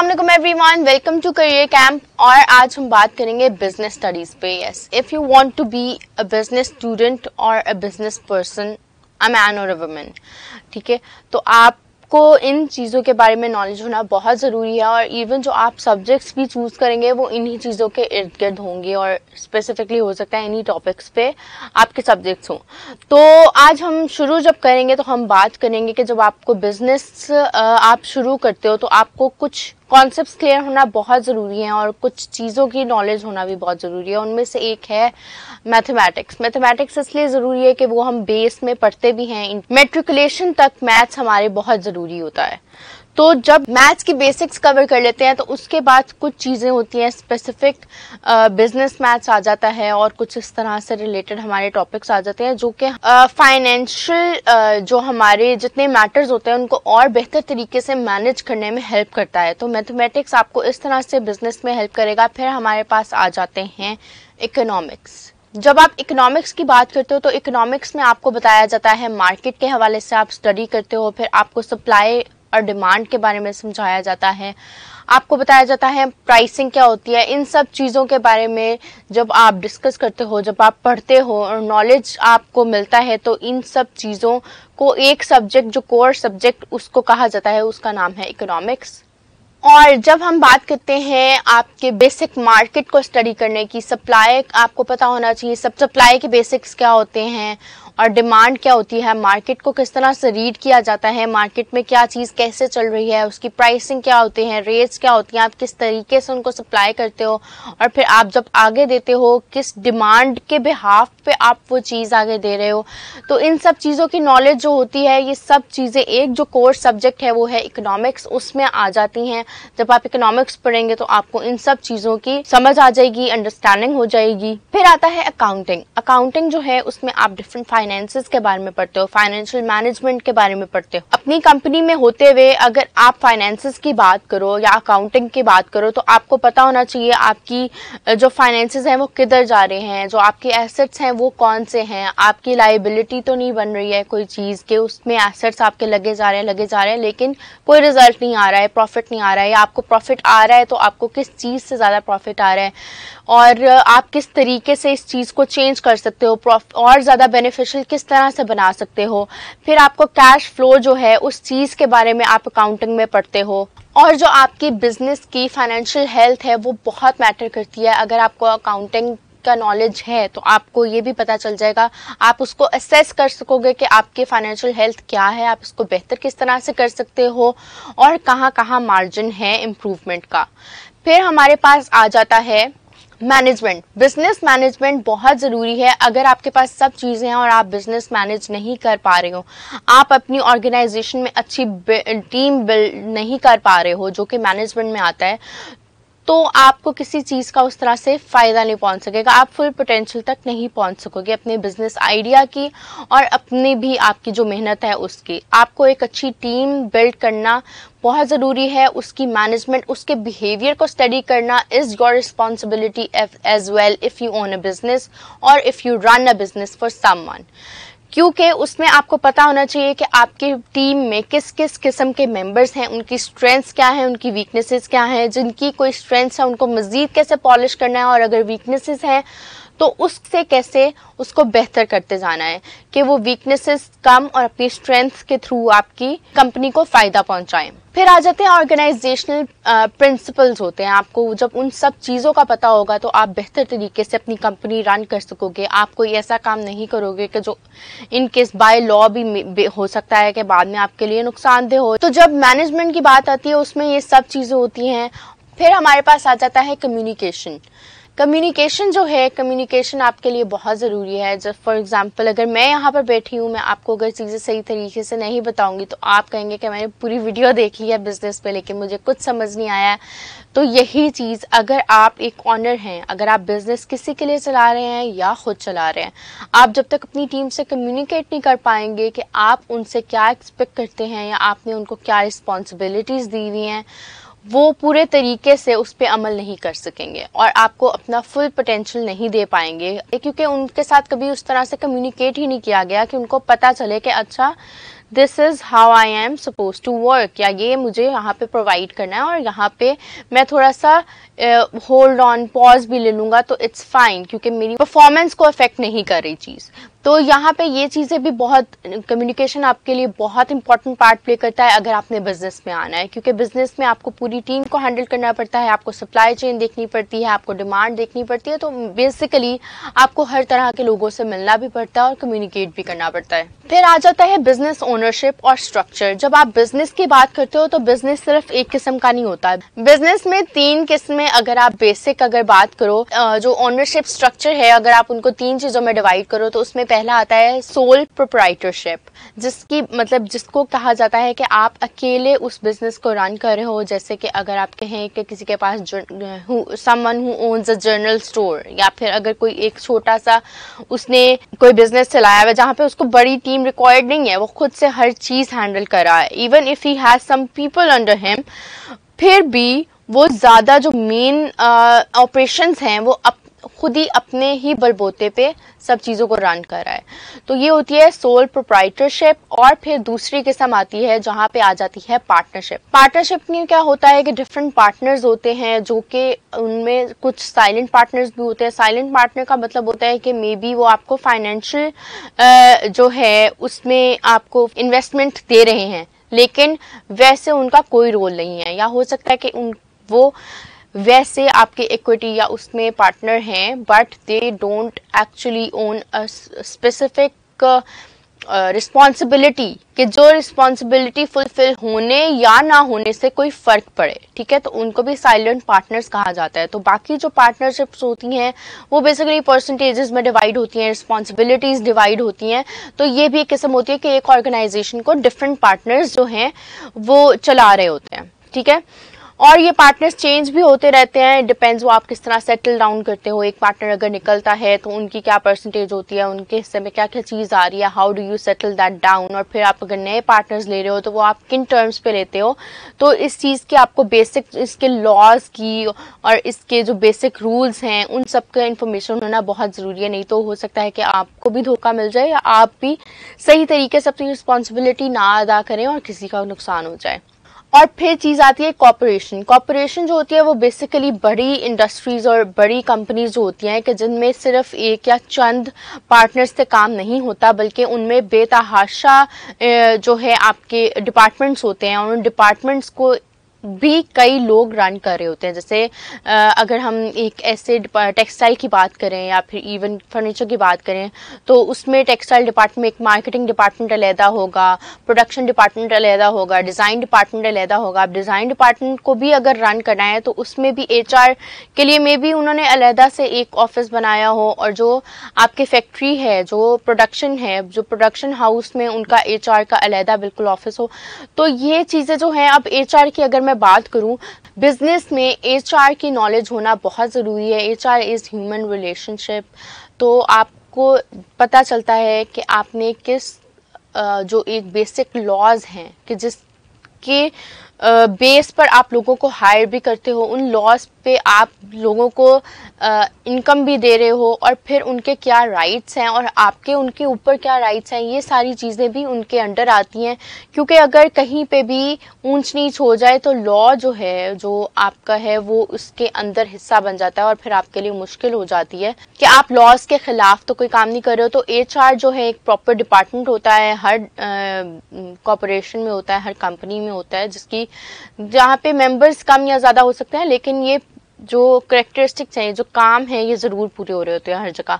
Aslam every one welcome to career camp और आज हम बात करेंगे बिजनेस स्टडीज पे yes if you want to be a business student और a business person a man और अ वमेन ठीक है तो आपको इन चीज़ों के बारे में नॉलेज होना बहुत ज़रूरी है और इवन जो आप सब्जेक्ट्स भी चूज़ करेंगे वो इन्हीं चीज़ों के इर्द गिर्द होंगे और स्पेसिफिकली हो सकता है इन्हीं टॉपिक्स पे आपके सब्जेक्ट्स हों तो आज हम शुरू जब करेंगे तो हम बात करेंगे कि जब आपको बिजनेस आप शुरू करते हो तो आपको कुछ कॉन्सेप्ट क्लियर होना बहुत ज़रूरी है और कुछ चीज़ों की नॉलेज होना भी बहुत ज़रूरी है उनमें से एक है मैथमेटिक्स मैथमेटिक्स इसलिए ज़रूरी है कि वो हम बेस में पढ़ते भी हैं मेट्रिकुलेशन तक मैथ्स हमारे बहुत ज़रूरी होता है तो जब मैथ्स की बेसिक्स कवर कर लेते हैं तो उसके बाद कुछ चीज़ें होती हैं स्पेसिफिक बिजनेस मैथ्स आ जाता है और कुछ इस तरह से रिलेटेड हमारे टॉपिक्स आ जाते हैं जो कि फाइनेंशियल जो हमारे जितने मैटर्स होते हैं उनको और बेहतर तरीके से मैनेज करने में हेल्प करता है तो मैथमेटिक्स आपको इस तरह से बिजनेस में हेल्प करेगा फिर हमारे पास आ जाते हैं इकोनॉमिक्स जब आप इकोनॉमिक्स की बात करते हो तो इकोनॉमिक्स में आपको बताया जाता है मार्केट के हवाले से आप स्टडी करते हो फिर आपको सप्लाई और डिमांड के बारे में समझाया जाता है आपको बताया जाता है प्राइसिंग क्या होती है इन सब चीज़ों के बारे में जब आप डिस्कस करते हो जब आप पढ़ते हो और नॉलेज आपको मिलता है तो इन सब चीज़ों को एक सब्जेक्ट जो कोर सब्जेक्ट उसको कहा जाता है उसका नाम है इकोनॉमिक्स और जब हम बात करते हैं आपके बेसिक मार्केट को स्टडी करने की सप्लाई आपको पता होना चाहिए सब सप्लाई के बेसिक्स क्या होते हैं और डिमांड क्या होती है मार्केट को किस तरह से रीड किया जाता है मार्केट में क्या चीज़ कैसे चल रही है उसकी प्राइसिंग क्या होती है रेट्स क्या होती हैं आप किस तरीके से उनको सप्लाई करते हो और फिर आप जब आगे देते हो किस डिमांड के बिहाफ पे आप वो चीज़ आगे दे रहे हो तो इन सब चीज़ों की नॉलेज जो होती है ये सब चीज़ें एक जो कोर्स सब्जेक्ट है वो है इकोनॉमिक्स उसमें आ जाती हैं जब आप इकोनॉमिक्स पढ़ेंगे तो आपको इन सब चीज़ों की समझ आ जाएगी अंडरस्टैंडिंग हो जाएगी फिर आता है अकाउंटिंग अकाउंटिंग जो है उसमें आप डिफरेंट फाइनेंस फाइनेंसिस के बारे में पढ़ते हो फाइनेंशियल मैनेजमेंट के बारे में पढ़ते हो अपनी कंपनी में होते हुए अगर आप फाइनेंसिस की बात करो या अकाउंटिंग की बात करो तो आपको पता होना चाहिए आपकी जो फाइनेंसिस हैं वो किधर जा रहे हैं जो आपके एसेट्स हैं वो कौन से हैं आपकी लाइबिलिटी तो नहीं बन रही है कोई चीज़ के उसमें एसेट्स आपके लगे जा रहे हैं लगे जा रहे हैं लेकिन कोई रिजल्ट नहीं आ रहा है प्रॉफिट नहीं आ रहा है या आपको प्रॉफिट आ रहा है तो आपको किस चीज़ से ज़्यादा प्रॉफिट आ रहा है और आप किस तरीके से इस चीज़ को चेंज कर सकते हो और ज़्यादा बेनिफिश फाइनेंशियल किस तरह से बना सकते हो फिर आपको कैश फ्लो जो है उस चीज़ के बारे में आप अकाउंटिंग में पढ़ते हो और जो आपकी बिजनेस की फाइनेंशियल हेल्थ है वो बहुत मैटर करती है अगर आपको अकाउंटिंग का नॉलेज है तो आपको ये भी पता चल जाएगा आप उसको असेस कर सकोगे कि आपकी फाइनेंशियल हेल्थ क्या है आप उसको बेहतर किस तरह से कर सकते हो और कहाँ कहाँ मार्जिन है इम्प्रूवमेंट का फिर हमारे पास आ जाता है मैनेजमेंट बिजनेस मैनेजमेंट बहुत ज़रूरी है अगर आपके पास सब चीज़ें हैं और आप बिजनेस मैनेज नहीं कर पा रहे हो आप अपनी ऑर्गेनाइजेशन में अच्छी टीम बिल्ड नहीं कर पा रहे हो जो कि मैनेजमेंट में आता है तो आपको किसी चीज़ का उस तरह से फ़ायदा नहीं पहुंच सकेगा आप फुल पोटेंशियल तक नहीं पहुंच सकोगे अपने बिजनेस आइडिया की और अपने भी आपकी जो मेहनत है उसकी आपको एक अच्छी टीम बिल्ड करना बहुत ज़रूरी है उसकी मैनेजमेंट उसके बिहेवियर को स्टडी करना is your responsibility as well if you own a business और if you run a business for some क्योंकि उसमें आपको पता होना चाहिए कि आपकी टीम में किस किस किस्म के मेंबर्स हैं उनकी स्ट्रेंथ्स क्या हैं उनकी वीकनेसेस क्या हैं जिनकी कोई स्ट्रेंथ्स है उनको मज़ीद कैसे पॉलिश करना है और अगर वीकनेसेस हैं तो उससे कैसे उसको बेहतर करते जाना है कि वो वीकनेसेस कम और अपनी स्ट्रेंथ के थ्रू आपकी कंपनी को फ़ायदा पहुंचाए फिर आ जाते हैं ऑर्गेनाइजेशनल प्रिंसिपल्स होते हैं आपको जब उन सब चीज़ों का पता होगा तो आप बेहतर तरीके से अपनी कंपनी रन कर सकोगे आप कोई ऐसा काम नहीं करोगे कि जो इन केस बाय लॉ भी हो सकता है कि बाद में आपके लिए नुकसानदेह हो तो जब मैनेजमेंट की बात आती है उसमें ये सब चीज़ें होती हैं फिर हमारे पास आ जाता है कम्युनिकेशन कम्युनिकेशन जो है कम्युनिकेशन आपके लिए बहुत ज़रूरी है जब फॉर एग्जांपल अगर मैं यहाँ पर बैठी हूँ मैं आपको अगर चीज़ें सही तरीके से नहीं बताऊँगी तो आप कहेंगे कि मैंने पूरी वीडियो देख ली है बिज़नेस पे लेकिन मुझे कुछ समझ नहीं आया तो यही चीज़ अगर आप एक ऑनर हैं अगर आप बिज़नेस किसी के लिए चला रहे हैं या ख़ुद चला रहे हैं आप जब तक अपनी टीम से कम्युनिकेट नहीं कर पाएंगे कि आप उनसे क्या एक्सपेक्ट करते हैं या आपने उनको क्या रिस्पॉन्सिबिलिटीज़ दी हुई हैं वो पूरे तरीके से उस पर अमल नहीं कर सकेंगे और आपको अपना फुल पोटेंशियल नहीं दे पाएंगे क्योंकि उनके साथ कभी उस तरह से कम्युनिकेट ही नहीं किया गया कि उनको पता चले कि अच्छा this is how I am suppose to work या ये मुझे यहाँ पे प्रोवाइड करना है और यहाँ पे मैं थोड़ा सा होल्ड ऑन पॉज भी ले लूँगा तो इट्स फाइन क्योंकि मेरी परफॉर्मेंस को अफेक्ट नहीं कर रही चीज़ तो यहाँ पे ये चीज़ें भी बहुत कम्युनिकेशन आपके लिए बहुत इंपॉर्टेंट पार्ट प्ले करता है अगर आपने बिजनेस में आना है क्योंकि बिजनेस में आपको पूरी टीम को हैंडल करना पड़ता है आपको सप्लाई चेन देखनी पड़ती है आपको डिमांड देखनी पड़ती है तो बेसिकली आपको हर तरह के लोगों से मिलना भी पड़ता है और कम्युनिकेट भी करना पड़ता है फिर आ जाता है बिजनेस ओनरशिप और स्ट्रक्चर जब आप बिजनेस की बात करते हो तो बिजनेस सिर्फ एक किस्म का नहीं होता है बिजनेस में तीन किस्में अगर आप बेसिक अगर बात करो जो ओनरशिप स्ट्रक्चर है अगर आप उनको तीन चीजों में डिवाइड करो तो उसमें पहला आता है सोल प्रोप्राइटरशिप जिसकी मतलब जिसको कहा जाता है कि आप अकेले उस बिजनेस को रन कर रहे हो जैसे कि अगर आप कहें कि किसी के पास someone who owns a general store या फिर अगर कोई एक छोटा सा उसने कोई बिजनेस चलाया हुआ जहाँ पे उसको बड़ी टीम रिक्वायर्ड नहीं है वो खुद से हर चीज़ हैंडल कर रहा है even if he has some people under him फिर भी वो ज़्यादा जो मेन ऑपरेशंस हैं वो अप खुद ही अपने ही बलबोते पे सब चीज़ों को रन कर रहा है तो ये होती है सोल प्रोप्राइटरशिप और फिर दूसरी किस्म आती है जहाँ पे आ जाती है पार्टनरशिप पार्टनरशिप में क्या होता है कि डिफरेंट पार्टनर्स होते हैं जो कि उनमें कुछ साइलेंट पार्टनर्स भी होते हैं साइलेंट पार्टनर का मतलब होता है कि मे बी वो आपको फाइनेंशियल जो है उसमें आपको इन्वेस्टमेंट दे रहे हैं लेकिन वैसे उनका कोई रोल नहीं है या हो सकता है कि उन वो वैसे आपके इक्विटी या उसमें पार्टनर हैं but they don't actually own a specific responsibility कि जो रिस्पॉन्सिबिलिटी फुलफिल होने या ना होने से कोई फर्क पड़े ठीक है तो उनको भी साइलेंट पार्टनर्स कहा जाता है तो बाकी जो पार्टनरशिप्स होती हैं वो बेसिकली परसेंटेजेस में डिवाइड होती हैं रिस्पॉन्सिबिलिटीज डिवाइड होती हैं तो ये भी एक किस्म होती है कि एक ऑर्गेनाइजेशन को डिफरेंट पार्टनर्स जो हैं वो चला रहे होते हैं ठीक है और ये पार्टनर्स चेंज भी होते रहते हैं डिपेंड्स वो आप किस तरह सेटल डाउन करते हो एक पार्टनर अगर निकलता है तो उनकी क्या परसेंटेज होती है उनके हिस्से में क्या क्या चीज़ आ रही है how do you settle that down और फिर आप अगर नए पार्टनर्स ले रहे हो तो वो आप किन टर्म्स पे लेते हो तो इस चीज़ के आपको बेसिक इसके लॉज की और इसके जो बेसिक रूल्स हैं उन सब का इन्फॉर्मेशन होना बहुत ज़रूरी है नहीं तो हो सकता है कि आपको भी धोखा मिल जाए या आप भी सही तरीके से अपनी रिस्पॉन्सिबिलिटी ना अदा करें और किसी का नुकसान हो जाए और फिर चीज़ आती है कॉपोरेशन कॉपोरेशन जो होती है वो बेसिकली बड़ी इंडस्ट्रीज़ और बड़ी कंपनीज जो होती हैं कि जिनमें सिर्फ एक या चंद पार्टनर्स से काम नहीं होता बल्कि उनमें बेतहाशा जो है आपके डिपार्टमेंट्स होते हैं और उन डिपार्टमेंट्स को भी कई लोग रन कर रहे होते हैं जैसे अगर हम एक ऐसे टेक्सटाइल की बात करें या फिर इवन फर्नीचर की बात करें तो उसमें टेक्सटाइल डिपार्टमेंट एक मार्केटिंग डिपार्टमेंट अलहदा होगा प्रोडक्शन डिपार्टमेंट अलहदा होगा डिज़ाइन डिपार्टमेंट अलहदा होगा आप डिज़ाइन डिपार्टमेंट को भी अगर रन करना है तो उसमें भी एच के लिए मे भी उन्होंने अलहदा से एक ऑफिस बनाया हो और जो आपकी फैक्ट्री है जो प्रोडक्शन है जो प्रोडक्शन हाउस में उनका एच का अलहदा बिल्कुल ऑफिस हो तो ये चीज़ें जो हैं अब एच की अगर मैं मैं बात करूं बिजनेस में एच की नॉलेज होना बहुत ज़रूरी है H R is human relationship तो आपको पता चलता है कि आपने किस जो एक बेसिक लॉज हैं कि जिसके बेस पर आप लोगों को हायर भी करते हो उन लॉज पे आप लोगों को इनकम भी दे रहे हो और फिर उनके क्या राइट्स हैं और आपके उनके ऊपर क्या राइट्स हैं ये सारी चीज़ें भी उनके अंडर आती हैं क्योंकि अगर कहीं पे भी ऊंच नीच हो जाए तो लॉ जो है जो आपका है वो उसके अंदर हिस्सा बन जाता है और फिर आपके लिए मुश्किल हो जाती है कि आप लॉज के ख़िलाफ़ तो कोई काम नहीं कर रहे हो तो एच जो है एक प्रॉपर डिपार्टमेंट होता है हर कॉपोरेशन में होता है हर कंपनी में होता है जिसकी जहाँ पे मेम्बर्स कम या ज़्यादा हो सकते हैं लेकिन ये जो करेक्टरिस्टिक चाहिए जो काम है ये ज़रूर पूरे हो रहे होते हैं हर जगह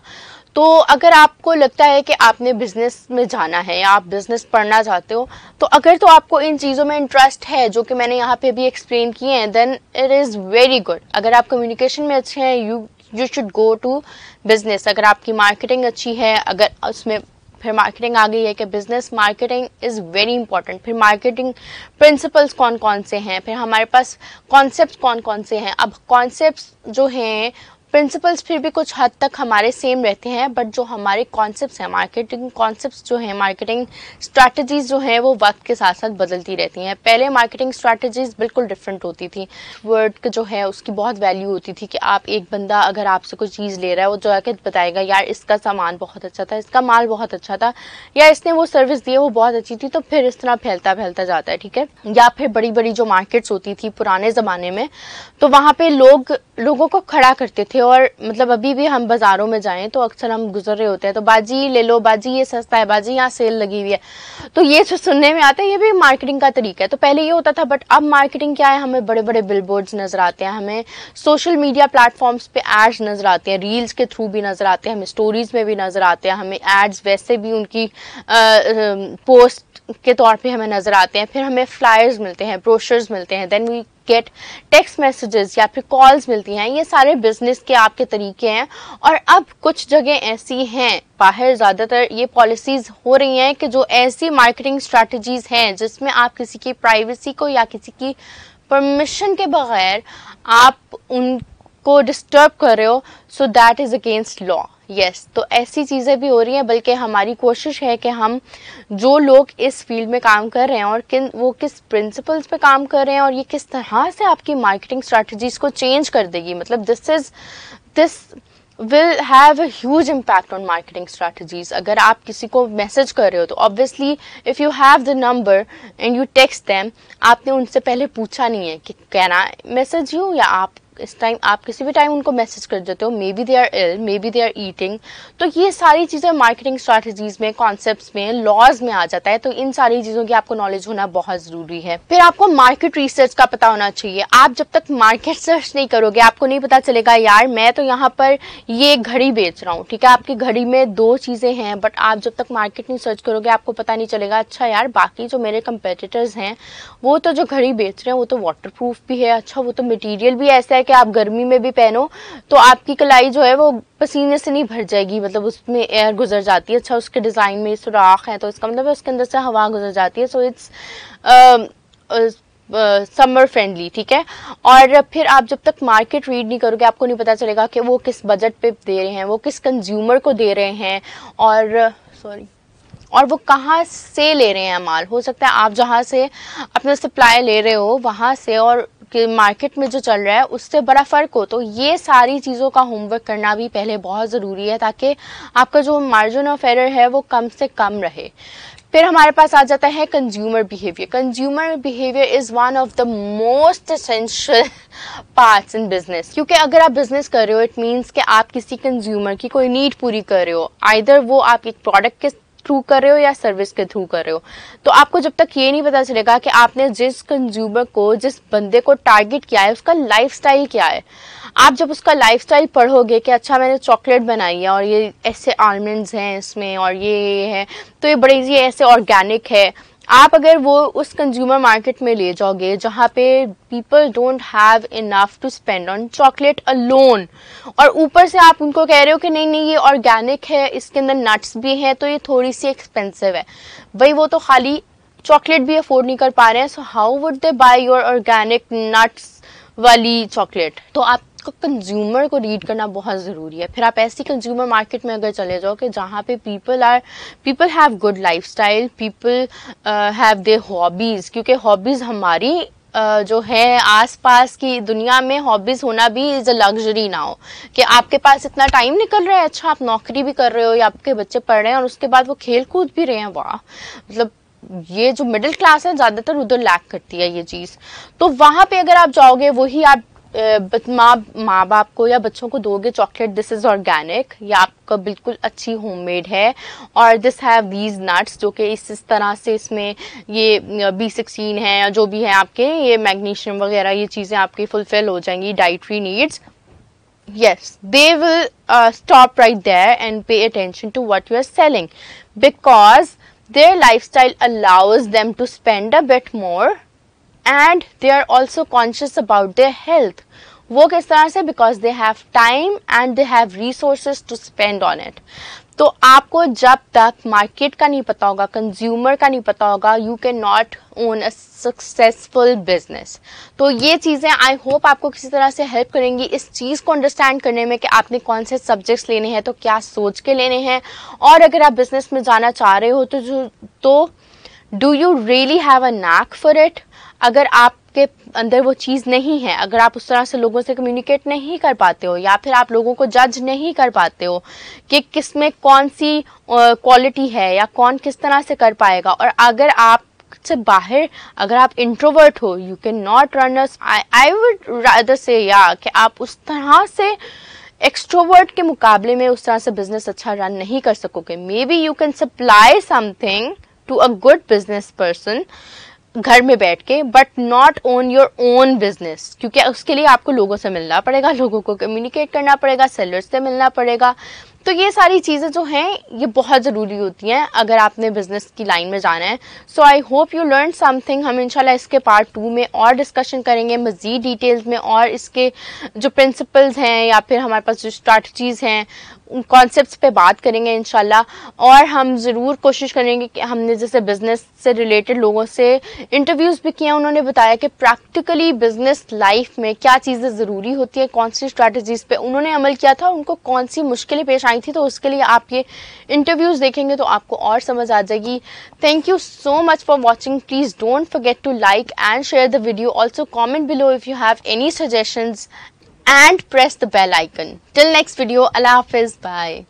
तो अगर आपको लगता है कि आपने बिज़नेस में जाना है या आप बिज़नेस पढ़ना चाहते हो तो अगर तो आपको इन चीज़ों में इंटरेस्ट है जो कि मैंने यहाँ पे भी एक्सप्लेन किए हैं then it is very good अगर आप कम्युनिकेशन में अच्छे हैं you you should go to business अगर आपकी मार्केटिंग अच्छी है अगर उसमें फिर मार्केटिंग आ गई है कि business marketing is very important फिर मार्केटिंग प्रिंसिपल्स कौन कौन से हैं फिर हमारे पास कॉन्सेप्ट कौन कौन से हैं अब कॉन्सेप्ट जो हैं प्रिंसिपल्स फिर भी कुछ हद तक हमारे सेम रहते हैं बट जो हमारे कॉन्सेप्ट हैं मार्केटिंग कॉन्सेप्ट जो हैं मार्केटिंग स्ट्रैटेजीज जो हैं वो वक्त के साथ साथ बदलती रहती हैं पहले मार्केटिंग स्ट्रैटेजीज बिल्कुल डिफरेंट होती थी वर्ड जो है उसकी बहुत वैल्यू होती थी कि आप एक बंदा अगर आपसे कोई चीज़ ले रहा है वो जो तो है बताएगा यार इसका सामान बहुत अच्छा था इसका माल बहुत अच्छा था या इसने वो सर्विस दी है वो बहुत अच्छी थी तो फिर इस तरह फैलता फैलता जाता है ठीक है या फिर बड़ी बड़ी जो मार्केट्स होती थी पुराने ज़माने में तो वहाँ पर लोग लोगों को खड़ा करते थे प्योर मतलब अभी भी हम बाज़ारों में जाएं तो अक्सर हम गुजर रहे होते हैं तो बाजी ले लो बाजी ये सस्ता है बाजी यहाँ सेल लगी हुई है तो ये जो सुनने में आता है ये भी मार्केटिंग का तरीका है तो पहले ये होता था बट अब मार्केटिंग क्या है हमें बड़े बड़े बिल नज़र आते हैं हमें सोशल मीडिया प्लेटफॉर्म्स पे एड्स नज़र आते हैं रील्स के थ्रू भी नज़र आते हैं हमें स्टोरीज़ में भी नज़र आते हैं हमें एड्स वैसे भी उनकी पोस्ट के तौर पे हमें नज़र आते हैं फिर हमें फ्लायर्स मिलते हैं ब्रोशर्स मिलते हैं then we ticket text messages या फिर कॉल्स मिलती हैं ये सारे बिजनेस के आपके तरीके हैं और अब कुछ जगह ऐसी हैं बाहर ज़्यादातर ये पॉलिसीज हो रही हैं कि जो ऐसी मार्केटिंग स्ट्रैटेजीज हैं जिसमें आप किसी की प्राइवेसी को या किसी की परमिशन के बगैर आप उन को डिस्टर्ब कर रहे हो so that is against law yes तो ऐसी चीज़ें भी हो रही हैं बल्कि हमारी कोशिश है कि हम जो लोग इस फील्ड में काम कर रहे हैं और किन वो किस प्रिंसिपल्स पे काम कर रहे हैं और ये किस तरह से आपकी मार्केटिंग स्ट्रैटेजीज को चेंज कर देगी मतलब this is this will have a huge impact on marketing strategies अगर आप किसी को मैसेज कर रहे हो तो obviously if you have the number and you text them आपने उनसे पहले पूछा नहीं है कि आई मैसेज यू या आप इस टाइम आप किसी भी टाइम उनको मैसेज कर देते हो maybe they are ill maybe they are eating तो ये सारी चीज़ें मार्केटिंग स्ट्रैटेजीज में कॉन्सेप्ट में लॉज में आ जाता है तो इन सारी चीज़ों की आपको नॉलेज होना बहुत ज़रूरी है फिर आपको मार्केट रिसर्च का पता होना चाहिए आप जब तक मार्केट सर्च नहीं करोगे आपको नहीं पता चलेगा यार मैं तो यहाँ पर ये घड़ी बेच रहा हूँ ठीक है आपकी घड़ी में दो चीज़ें हैं बट आप जब तक मार्केट नहीं सर्च करोगे आपको पता नहीं चलेगा अच्छा यार बाकी जो मेरे कंपेटिटर्स हैं वो तो जो घड़ी बेच रहे हैं वो तो वाटर भी है अच्छा वो तो मटीरियल भी ऐसा है है कि आप गर्मी में भी पहनो तो आपकी कलाई जो है वो पसीने से नहीं भर जाएगी मतलब उसमें एयर गुजर जाती है अच्छा उसके डिज़ाइन में सुराख है तो इसका मतलब है उसके अंदर से हवा गुजर जाती है सो इट्स समर फ्रेंडली ठीक है और फिर आप जब तक मार्केट रीड नहीं करोगे आपको नहीं पता चलेगा कि वो किस बजट पे दे रहे हैं वो किस कंज्यूमर को दे रहे हैं और सॉरी और वो कहाँ से ले रहे हैं माल हो सकता है आप जहाँ से अपना सप्लाई ले रहे हो वहाँ से और कि मार्केट में जो चल रहा है उससे बड़ा फ़र्क हो तो ये सारी चीज़ों का होमवर्क करना भी पहले बहुत ज़रूरी है ताकि आपका जो मार्जिन ऑफ एरर है वो कम से कम रहे फिर हमारे पास आ जाता है consumer behaviour consumer behaviour is one of the most essential parts in business क्योंकि अगर आप बिजनेस कर रहे हो इट मीन्स कि आप किसी कंज्यूमर की कोई नीड पूरी कर रहे हो आइदर वो आप एक प्रोडक्ट के थ्रू कर रहे हो या सर्विस के थ्रू कर रहे हो तो आपको जब तक ये नहीं पता चलेगा कि आपने जिस कंज्यूमर को जिस बंदे को टारगेट किया है उसका लाइफ क्या है आप जब उसका लाइफ पढ़ोगे कि अच्छा मैंने चॉकलेट बनाई है और ये ऐसे आलमंड्स हैं इसमें और ये है तो ये बड़े ये ऐसे ऑर्गेनिक है आप अगर वो उस कंज्यूमर मार्केट में ले जाओगे जहां पे people don't have enough to spend on chocolate alone और ऊपर से आप उनको कह रहे हो कि नहीं नहीं ये ऑर्गेनिक है इसके अंदर नट्स भी हैं तो ये थोड़ी सी एक्सपेंसिव है भाई वो तो खाली चॉकलेट भी अफोर्ड नहीं कर पा रहे हैं so how would they buy your organic nuts वाली चॉकलेट तो आप आपको कंज्यूमर को रीड करना बहुत ज़रूरी है फिर आप ऐसी कंज्यूमर मार्केट में अगर चले जाओ कि जहाँ पे people are people have good lifestyle people have their hobbies क्योंकि हॉबीज़ हमारी Uh, जो है आसपास की दुनिया में हॉबीज होना भी इज अ लग्जरी ना हो कि आपके पास इतना टाइम निकल रहा है अच्छा आप नौकरी भी कर रहे हो या आपके बच्चे पढ़ रहे हैं और उसके बाद वो खेल कूद भी रहे हैं वाह मतलब ये जो मिडिल क्लास है ज़्यादातर उधर लैक करती है ये चीज़ तो वहां पे अगर आप जाओगे वही आप बस माँ माँ बाप को या बच्चों को दोगे चॉकलेट दिस इज़ ऑर्गेनिक या आपका बिल्कुल अच्छी होममेड है और दिस हैव दीज नट्स जो कि इस इस तरह से इसमें ये बी सिक्सटीन है या जो भी है आपके ये मैग्नीशियम वगैरह ये चीज़ें आपकी फुलफ़िल हो जाएंगी dietary needs yes they will stop right there and pay attention to what you are selling because their lifestyle allows them to spend a bit more and they are also conscious about their health वो किस तरह से because they have time and they have resources to spend on it तो आपको जब तक market का नहीं पता होगा कंज्यूमर का नहीं पता होगा you can not own a successful business तो ये चीज़ें आई होप आपको किसी तरह से हेल्प करेंगी इस चीज़ को अंडरस्टैंड करने में कि आपने कौन से सब्जेक्ट्स लेने हैं तो क्या सोच के लेने हैं और अगर आप बिजनेस में जाना चाह रहे हो तो जो तो do you really have a knack for it अगर आपके अंदर वो चीज़ नहीं है अगर आप उस तरह से लोगों से कम्युनिकेट नहीं कर पाते हो या फिर आप लोगों को जज नहीं कर पाते हो कि किस में कौन सी क्वालिटी है या कौन किस तरह से कर पाएगा और अगर आप से बाहर अगर आप इंट्रोवर्ट हो you can not run I would rather say या कि आप उस तरह से एक्सट्रोवर्ट के मुकाबले में उस तरह से बिजनेस अच्छा रन नहीं कर सकोगे maybe you can supply something to a good business person घर में बैठ के but not own your own business क्योंकि उसके लिए आपको लोगों से मिलना पड़ेगा लोगों को कम्युनिकेट करना पड़ेगा सेलर से मिलना पड़ेगा तो ये सारी चीज़ें जो हैं ये बहुत ज़रूरी होती हैं अगर आपने बिज़नेस की लाइन में जाना है so I hope you learn something हम इंशाल्लाह इसके पार्ट टू में और डिस्कशन करेंगे मज़ीद डिटेल्स में और इसके जो प्रिंसिपल्स हैं या फिर हमारे पास जो स्ट्रैटीज़ हैं कॉन्सेप्ट्स पे बात करेंगे इन और हम ज़रूर कोशिश करेंगे कि हमने जैसे बिज़नेस से रिलेटेड लोगों से इंटरव्यूज़ भी किए उन्होंने बताया कि प्रैक्टिकली बिज़नेस लाइफ में क्या चीज़ें ज़रूरी होती हैं कौन सी स्ट्रैटेजीज़ पे उन्होंने अमल किया था उनको कौन सी मुश्किलें पेश आई थी तो उसके लिए आप ये इंटरव्यूज़ देखेंगे तो आपको और समझ आ जाएगी thank you so much for watching please don't forget to like and share the video also comment below if you have any suggestions and press the bell icon. Till next video, Allah Hafiz. Bye.